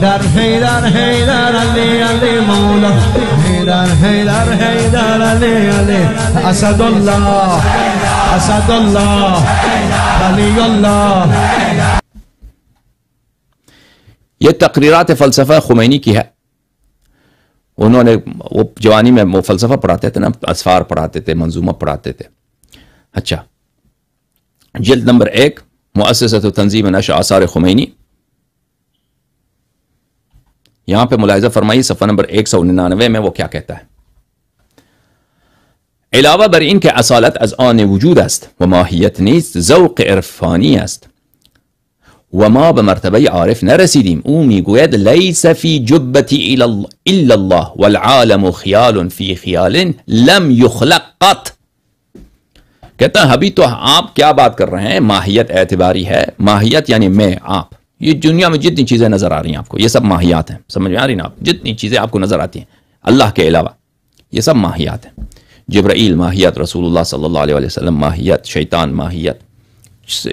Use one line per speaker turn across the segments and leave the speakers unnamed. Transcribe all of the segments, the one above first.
Haydar, Haydar, Haydar, Ali, Ali, Mawla Haydar, Haydar, Haydar, Ali,
Ali Asadullah, Asadullah, Ali, Allah یہ تقریرات فلسفہ Khomeini کی ہے انہوں نے وہ جوانی میں وہ فلسفہ پڑھاتے تھے نا اسفار پڑھاتے تھے منظومہ پڑھاتے تھے اچھا جلد نمبر ایک مؤسسة تنظیم نشع آثار خمینی یہاں پہ ملاحظہ فرمائیے صفحہ نمبر ایک سو ننانوے میں وہ کیا کہتا ہے علاوہ بر اصالت از آن وجود است است و و ذوق عرفانی ما به مرتبه عارف نرسیدیم او میگوید لیس فی فی جبتی الا الله والعالم خیال خیال لم یخلق قط کہتا ہے ابھی تو آپ کیا بات کر رہے ہیں ماہیت اعتباری ہے ماہیت یعنی میں آپ یہ دنیا میں جتنی چیزیں نظر آ رہی ہیں آپ کو یہ سب ماہیات ہیں سمجھ میں آ رہی ہیں نا آپ جتنی چیزیں آپ کو نظر آتی ہیں اللہ کے علاوہ یہ سب ماہیات ہیں جبرائیل ماہیت رسول اللہ صلی اللہ علیہ وسلم ماہیت شیطان ماہیت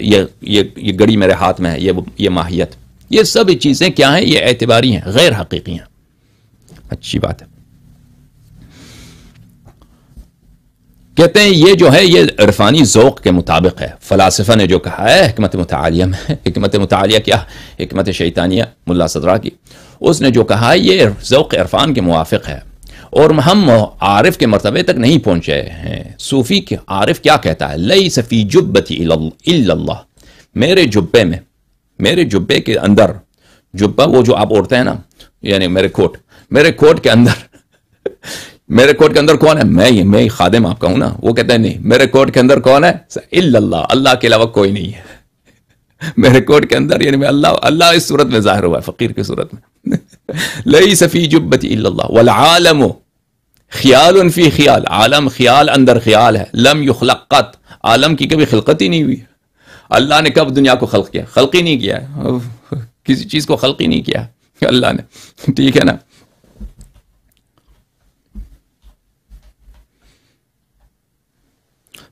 یہ یہ یہ گڑی میرے ہاتھ میں ہے یہ یہ ماہیت یہ سب چیزیں کیا ہیں یہ اعتباری ہیں غیر حقیقی ہیں اچھی بات ہے کہتے ہیں یہ جو ہے یہ عرفانی ذوق کے مطابق ہے فلاسفہ نے جو کہا ہے حکمت متعالیہ میں حکمت متعالیہ کیا حکمت شیطانیہ ملا صدرہ کی اس نے جو کہا ہے یہ ذوق عرفان کے موافق ہے اور ہم عارف کے مرتبے تک نہیں پہنچے ہیں صوفی کے عارف کیا کہتا ہے لئی صفی جب اللہ میرے جبے میں میرے جبے کے اندر جبہ وہ جو آپ اوڑھتے ہیں نا یعنی میرے کوٹ میرے کوٹ کے اندر میرے کوٹ کے اندر کون ہے میں ہی خادم آپ کا ہوں نا وہ کہتے ہیں نہیں میرے کوٹ کے اندر کون ہے اللہ اللہ کے علاوہ کوئی نہیں ہے میرے کوٹ کے اندر یعنی میں اللہ اللہ اس صورت میں ظاہر ہوا ہے فقیر کی صورت میں لئی صفی جبتی اللہ والعالم خیال فی خیال عالم خیال اندر خیال ہے لم یخلقت عالم کی کبھی خلقت ہی نہیں ہوئی اللہ نے کب دنیا کو خلق کیا خلقی نہیں کیا کسی چیز کو خلقی نہیں کیا اللہ نے ٹھیک ہے نا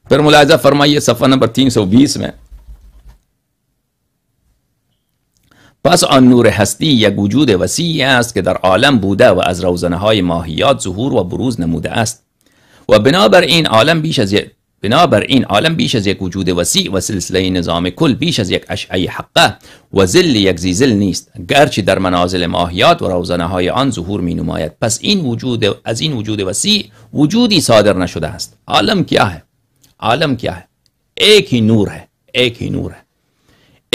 پھر ملاحظہ فرمائیے صفحہ نمبر تین پس آن نور هستی یک وجود وسیع است که در عالم بوده و از روزنه ماهیات ظهور و بروز نموده است و بنابر این عالم بیش از یک این عالم بیش از یک وجود وسیع و سلسله نظام کل بیش از یک اشعه حقه و زل یک زیزل نیست گرچه در منازل ماهیات و روزنه های آن ظهور می نماید پس این وجود از این وجود وسیع وجودی صادر نشده است عالم کیا عالم کیا ہے ایک ہی نور ہے ایک ہی نور ہے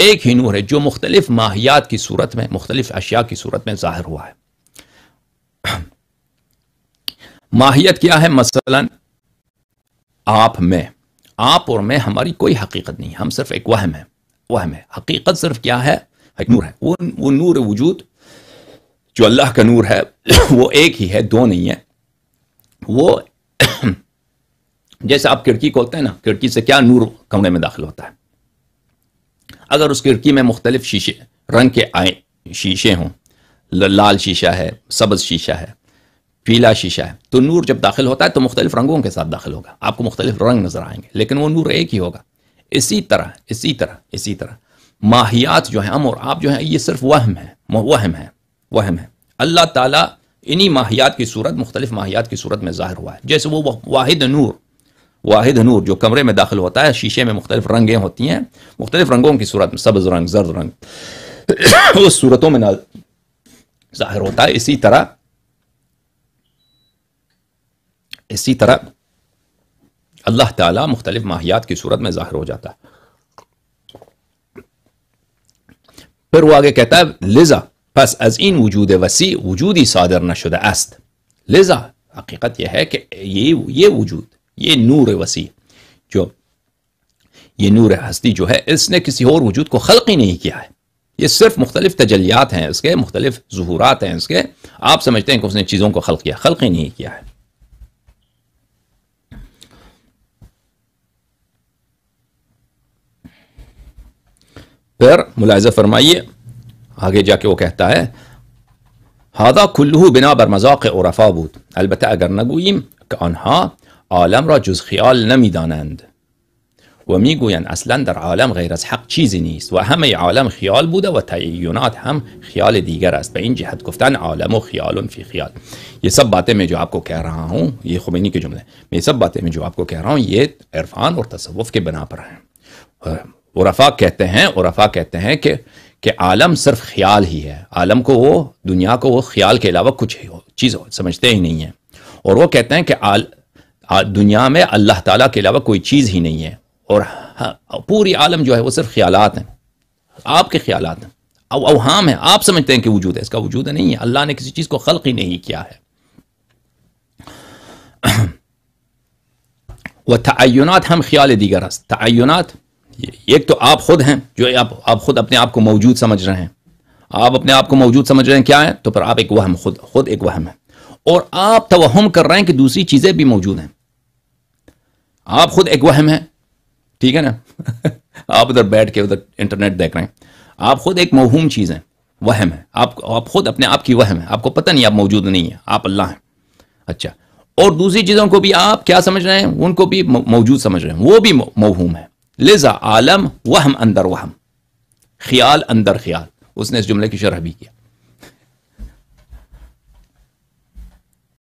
ایک ہی نور ہے جو مختلف ماہیات کی صورت میں مختلف اشیاء کی صورت میں ظاہر ہوا ہے ماہیت کیا ہے مثلا آپ میں آپ اور میں ہماری کوئی حقیقت نہیں ہم صرف ایک وہم ہے وہم ہے حقیقت صرف کیا ہے نور ہے وہ نور وجود جو اللہ کا نور ہے وہ ایک ہی ہے دو نہیں ہے وہ جیسے آپ کھڑکی کھولتے ہیں نا کھڑکی سے کیا نور کمرے میں داخل ہوتا ہے اگر اس کھڑکی میں مختلف شیشے رنگ کے آئے شیشے ہوں لال شیشہ ہے سبز شیشہ ہے پیلا شیشہ ہے تو نور جب داخل ہوتا ہے تو مختلف رنگوں کے ساتھ داخل ہوگا آپ کو مختلف رنگ نظر آئیں گے لیکن وہ نور ایک ہی ہوگا اسی طرح اسی طرح اسی طرح ماہیات جو ہیں ہم اور آپ جو ہیں یہ صرف وہم ہے وہم ہے وہم ہے اللہ تعالیٰ انہی ماہیات کی صورت مختلف ماہیات کی صورت میں ظاہر ہوا ہے جیسے وہ واحد نور واحد نور جو کمرے میں داخل ہوتا ہے شیشے میں مختلف رنگیں ہوتی ہیں مختلف رنگوں کی صورت میں سبز رنگ زرد رنگ اس صورتوں میں ظاہر ہوتا ہے اسی طرح اسی طرح اللہ تعالیٰ مختلف ماہیات کی صورت میں ظاہر ہو جاتا ہے پھر وہ آگے کہتا ہے لذا پس از این وجود وسیع وجودی صادر صادر شدہ است لذا حقیقت یہ ہے کہ یہ وجود یہ نور وسیع جو یہ نور ہستی جو ہے اس نے کسی اور وجود کو خلق ہی نہیں کیا ہے یہ صرف مختلف تجلیات ہیں اس کے مختلف ظہورات ہیں اس اس کے آپ سمجھتے ہیں کہ نے چیزوں کو خلق خلق کیا ہی نہیں کیا ہے پھر ملاحظہ فرمائیے آگے جا کے وہ کہتا ہے ہادہ کلو بنا بر مذاق اور رفا البتہ اگر کہ انہا عالم را جز خیال نمی دانند و می گویند اصلا در عالم غیر از حق چیزی نیست و همه عالم خیال بوده و تعینات هم خیال دیگر است به این جهت گفتن عالم و خیال فی خیال یه سب باتیں میں جو آپ کو کہہ رہا ہوں یہ خمینی کے جملے میں سب باتیں میں جو آپ کو کہہ رہا ہوں یہ عرفان اور تصوف کے بنا پر ہیں عرفا کہتے ہیں عرفا کہتے ہیں کہ کہ عالم صرف خیال ہی ہے عالم کو وہ دنیا کو وہ خیال کے علاوہ کچھ چیز سمجھتے ہی نہیں ہیں اور وہ کہتے ہیں کہ دنیا میں اللہ تعالیٰ کے علاوہ کوئی چیز ہی نہیں ہے اور ہاں، پوری عالم جو ہے وہ صرف خیالات ہیں آپ کے خیالات ہیں او اوہام ہیں آپ سمجھتے ہیں کہ وجود ہے اس کا وجود نہیں ہے اللہ نے کسی چیز کو خلق ہی نہیں کیا ہے وہ تعینات ہم خیال دیگر ہست تعینات ایک تو آپ خود ہیں جو آپ خود اپنے آپ کو موجود سمجھ رہے ہیں آپ اپنے آپ کو موجود سمجھ رہے ہیں کیا ہے تو پھر آپ ایک وہم خود خود ایک وہم ہے اور آپ توہم کر رہے ہیں کہ دوسری چیزیں بھی موجود ہیں آپ خود ایک وہم ہیں ٹھیک ہے نا آپ ادھر بیٹھ کے ادھر انٹرنیٹ دیکھ رہے ہیں آپ خود ایک موہوم چیز ہیں وہم ہے آپ آپ خود اپنے آپ کی وہم ہے آپ کو پتہ نہیں آپ موجود نہیں ہیں آپ اللہ ہیں اچھا اور دوسری چیزوں کو بھی آپ کیا سمجھ رہے ہیں ان کو بھی موجود سمجھ رہے ہیں وہ بھی موہوم ہے لزا عالم وہم اندر وہم خیال اندر خیال اس نے اس جملے کی شرح بھی کیا